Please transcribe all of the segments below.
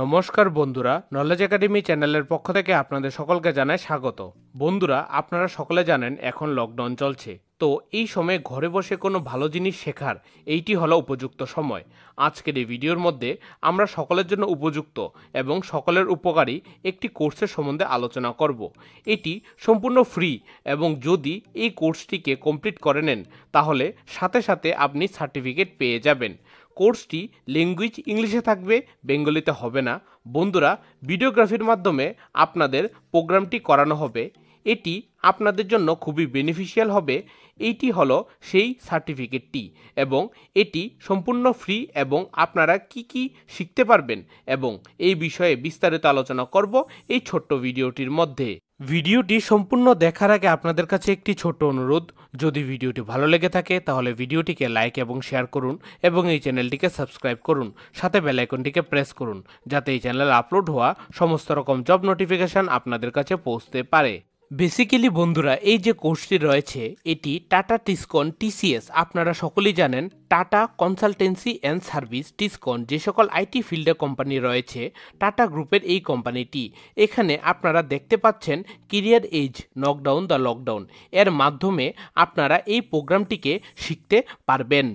নমস্কার বন্ধুরা knowledge academy চ্যানেলের পক্ষ থেকে আপনাদের সকলকে জানায় স্বাগত বন্ধুরা আপনারা সকলে জানেন এখন লকডাউন চলছে তো এই সময়ে ঘরে বসে কোনো ভালো জিনিস শেখার এইটি হলো উপযুক্ত সময় আজকের এই ভিডিওর মধ্যে আমরা সকলের জন্য উপযুক্ত এবং সকলের উপকারী একটি কোর্সের সম্বন্ধে আলোচনা করব এটি সম্পূর্ণ ফ্রি এবং যদি এই কোর্সটিকে কমপ্লিট করে নেন তাহলে সাথে সাথে আপনি সার্টিফিকেট পেয়ে যাবেন কোর্সটি ল্যাঙ্গুয়েজ ইংলিশে থাকবে বেঙ্গলিতে হবে না বন্ধুরা ভিডিওগ্রাফির মাধ্যমে আপনাদের প্রোগ্রামটি করানো হবে এটি আপনাদের জন্য খুবই বেনিফিশিয়াল হবে এইটি হলো সেই সার্টিফিকেটটি এবং এটি সম্পূর্ণ ফ্রি এবং আপনারা কি কি শিখতে পারবেন এবং এই বিষয়ে বিস্তারিত আলোচনা করব এই ছোট্ট ভিডিওটির মধ্যে ভিডিওটি সম্পূর্ণ দেখার আগে আপনাদের কাছে একটি ছোট অনুরোধ যদি ভিডিওটি ভালো লেগে থাকে তাহলে ভিডিওটিকে লাইক এবং শেয়ার করুন এবং এই চ্যানেলটিকে সাবস্ক্রাইব করুন সাথে বেলাইকনটিকে প্রেস করুন যাতে এই চ্যানেল আপলোড হওয়া সমস্ত রকম জব নোটিফিকেশান আপনাদের কাছে পৌঁছতে পারে বেসিক্যালি বন্ধুরা এই যে কোর্সটি রয়েছে এটি টাটা টিসকন টিসিএস আপনারা সকলেই জানেন টাটা কনসালটেন্সি অ্যান্ড সার্ভিস টিসকন যে সকল আইটি ফিল্ডে কোম্পানি রয়েছে টাটা গ্রুপের এই কোম্পানিটি এখানে আপনারা দেখতে পাচ্ছেন career as knockdown the lockdown এর মাধ্যমে আপনারা এই প্রোগ্রামটিকে শিখতে পারবেন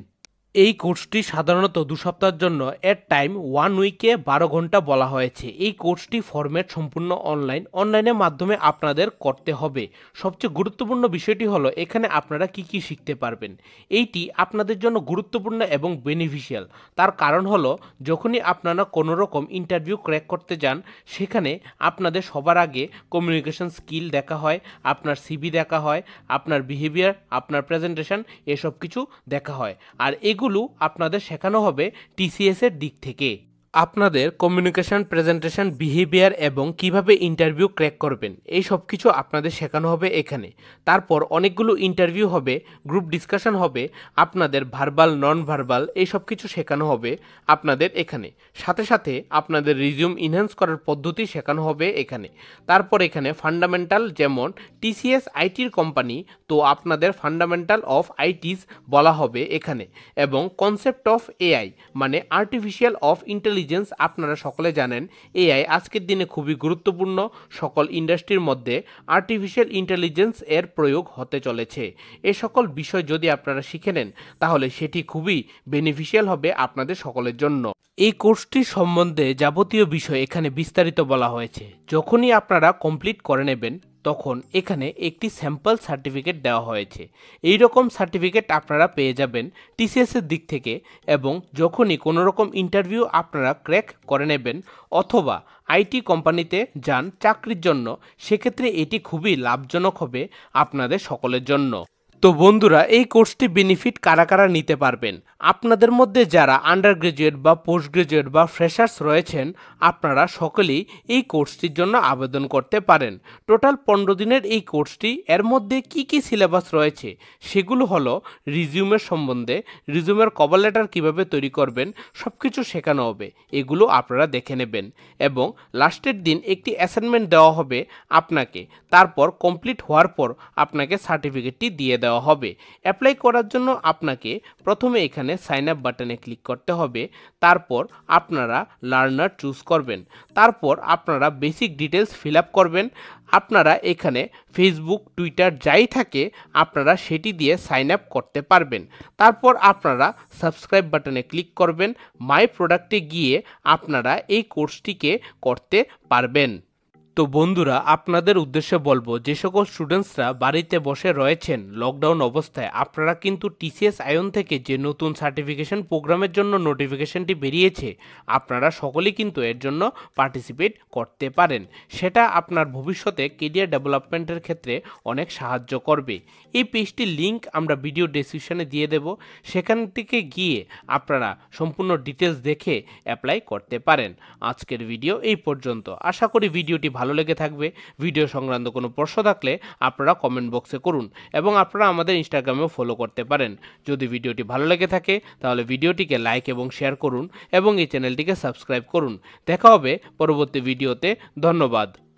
এই কোর্সটি সাধারণত দু সপ্তাহের জন্য এর টাইম ওয়ান উইকে বারো ঘন্টা বলা হয়েছে এই কোর্সটি ফর্ম্যাট সম্পূর্ণ অনলাইন অনলাইনের মাধ্যমে আপনাদের করতে হবে সবচেয়ে গুরুত্বপূর্ণ বিষয়টি হলো এখানে আপনারা কি কি শিখতে পারবেন এইটি আপনাদের জন্য গুরুত্বপূর্ণ এবং বেনিফিশিয়াল তার কারণ হলো যখনই আপনারা কোনো রকম ইন্টারভিউ ক্র্যাক করতে যান সেখানে আপনাদের সবার আগে কমিউনিকেশন স্কিল দেখা হয় আপনার সিবি দেখা হয় আপনার বিহেভিয়ার আপনার প্রেজেন্টেশন এসব কিছু দেখা হয় আর এই এগুলো আপনাদের শেখানো হবে এর দিক থেকে আপনাদের কমিউনিকেশন প্রেজেন্টেশন বিহেভিয়ার এবং কিভাবে ইন্টারভিউ ক্র্যাক করবেন এই সব কিছু আপনাদের শেখানো হবে এখানে তারপর অনেকগুলো ইন্টারভিউ হবে গ্রুপ ডিসকাশন হবে আপনাদের ভার্বাল নন ভার্বাল এই সব কিছু শেখানো হবে আপনাদের এখানে সাথে সাথে আপনাদের রিজিউম ইনহ্যান্স করার পদ্ধতি শেখানো হবে এখানে তারপর এখানে ফান্ডামেন্টাল যেমন টিসিএস আইটির কোম্পানি তো আপনাদের ফান্ডামেন্টাল অফ আইটিস বলা হবে এখানে এবং কনসেপ্ট অফ এআই মানে আর্টিফিশিয়াল অফ ইন্টেলিজেন্স ইন্টেলিজেন্স আপনারা সকলে জানেন এআই আজকের দিনে খুবই গুরুত্বপূর্ণ সকল ইন্ডাস্ট্রির মধ্যে আর্টিফিশিয়াল ইন্টেলিজেন্স এর প্রয়োগ হতে চলেছে এ সকল বিষয় যদি আপনারা শিখে নেন তাহলে সেটি খুবই বেনিফিশিয়াল হবে আপনাদের সকলের জন্য এই কোর্সটি সম্বন্ধে যাবতীয় বিষয় এখানে বিস্তারিত বলা হয়েছে যখনই আপনারা কমপ্লিট করে নেবেন তখন এখানে একটি স্যাম্পল সার্টিফিকেট দেওয়া হয়েছে এই রকম সার্টিফিকেট আপনারা পেয়ে যাবেন টিসিএসের দিক থেকে এবং যখনই কোনো রকম ইন্টারভিউ আপনারা ক্র্যাক করে নেবেন অথবা আইটি কোম্পানিতে যান চাকরির জন্য সেক্ষেত্রে এটি খুবই লাভজনক হবে আপনাদের সকলের জন্য তো বন্ধুরা এই কোর্সটি বেনিফিট কারা কারা নিতে পারবেন আপনাদের মধ্যে যারা আন্ডার গ্রাজুয়েট বা পোস্ট গ্রাজুয়েট বা ফ্রেশার্স রয়েছেন আপনারা সকলেই এই কোর্সটির জন্য আবেদন করতে পারেন টোটাল পনেরো দিনের এই কোর্সটি এর মধ্যে কি কি সিলেবাস রয়েছে সেগুলো হলো রিজিউমের সম্বন্ধে রিজিউমের কভার লেটার কীভাবে তৈরি করবেন সব কিছু শেখানো হবে এগুলো আপনারা দেখে নেবেন এবং লাস্টের দিন একটি অ্যাসাইনমেন্ট দেওয়া হবে আপনাকে তারপর কমপ্লিট হওয়ার পর আপনাকে সার্টিফিকেটটি দিয়ে দেওয়া দেওয়া হবে অ্যাপ্লাই করার জন্য আপনাকে প্রথমে এখানে সাইন আপ বাটনে ক্লিক করতে হবে তারপর আপনারা লার্নার চুজ করবেন তারপর আপনারা বেসিক ডিটেলস ফিল আপ করবেন আপনারা এখানে ফেসবুক টুইটার যাই থাকে আপনারা সেটি দিয়ে সাইন আপ করতে পারবেন তারপর আপনারা সাবস্ক্রাইব বাটনে ক্লিক করবেন মাই প্রোডাক্টে গিয়ে আপনারা এই কোর্সটিকে করতে পারবেন তো বন্ধুরা আপনাদের উদ্দেশ্যে বলবো যে সকল স্টুডেন্টসরা বাড়িতে বসে রয়েছেন লকডাউন অবস্থায় আপনারা কিন্তু টিসিএস আয়ন থেকে যে নতুন সার্টিফিকেশন প্রোগ্রামের জন্য নোটিফিকেশনটি বেরিয়েছে আপনারা সকলেই কিন্তু এর জন্য পার্টিসিপেট করতে পারেন সেটা আপনার ভবিষ্যতে কেরিয়ার ডেভেলপমেন্টের ক্ষেত্রে অনেক সাহায্য করবে এই পেজটির লিঙ্ক আমরা ভিডিও ডিসক্রিপশানে দিয়ে দেব সেখান থেকে গিয়ে আপনারা সম্পূর্ণ ডিটেলস দেখে অ্যাপ্লাই করতে পারেন আজকের ভিডিও এই পর্যন্ত আশা করি ভিডিওটি ভালো ভালো লেগে থাকবে ভিডিও সংক্রান্ত কোনো প্রশ্ন থাকলে আপনারা কমেন্ট বক্সে করুন এবং আপনারা আমাদের ইনস্টাগ্রামেও ফলো করতে পারেন যদি ভিডিওটি ভালো লেগে থাকে তাহলে ভিডিওটিকে লাইক এবং শেয়ার করুন এবং এই চ্যানেলটিকে সাবস্ক্রাইব করুন দেখা হবে পরবর্তী ভিডিওতে ধন্যবাদ